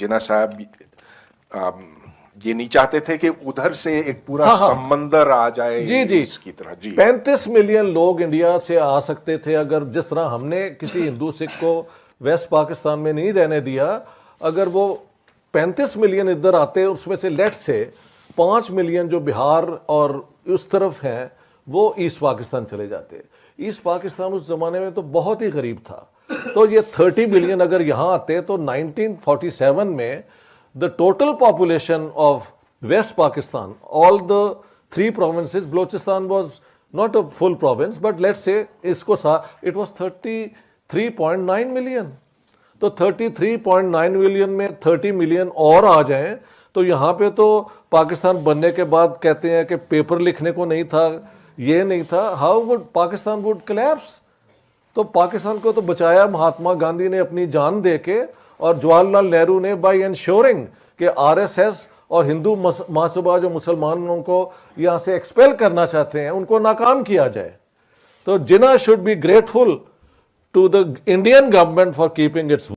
जिना साहब ये नहीं चाहते थे कि उधर से एक पूरा हाँ, हाँ, समंदर आ जाए जी जी इसकी तरह जी पैंतीस मिलियन लोग इंडिया से आ सकते थे अगर जिस तरह हमने किसी हिंदू सिख को वेस्ट पाकिस्तान में नहीं रहने दिया अगर वो पैंतीस मिलियन इधर आते उसमें से लेट से पाँच मिलियन जो बिहार और उस तरफ हैं वो ईस्ट पाकिस्तान चले जाते ईस्ट पाकिस्तान उस ज़माने में तो बहुत ही गरीब था तो ये 30 मिलियन अगर यहाँ आते तो 1947 में the total population of west Pakistan all the three provinces Balochistan was not a full province but let's say इसको सा इट वाज 33.9 मिलियन तो 33.9 मिलियन में 30 मिलियन और आ जाएं तो यहाँ पे तो पाकिस्तान बनने के बाद कहते हैं कि पेपर लिखने को नहीं था ये नहीं था how would Pakistan would collapse तो पाकिस्तान को तो बचाया महात्मा गांधी ने अपनी जान दे के और जवाहरलाल नेहरू ने बाई इंश्योरिंग कि एस और हिंदू महासभा जो मुसलमानों को यहाँ से एक्सपेल करना चाहते हैं उनको नाकाम किया जाए तो Jinnah should be grateful to the Indian government for keeping it's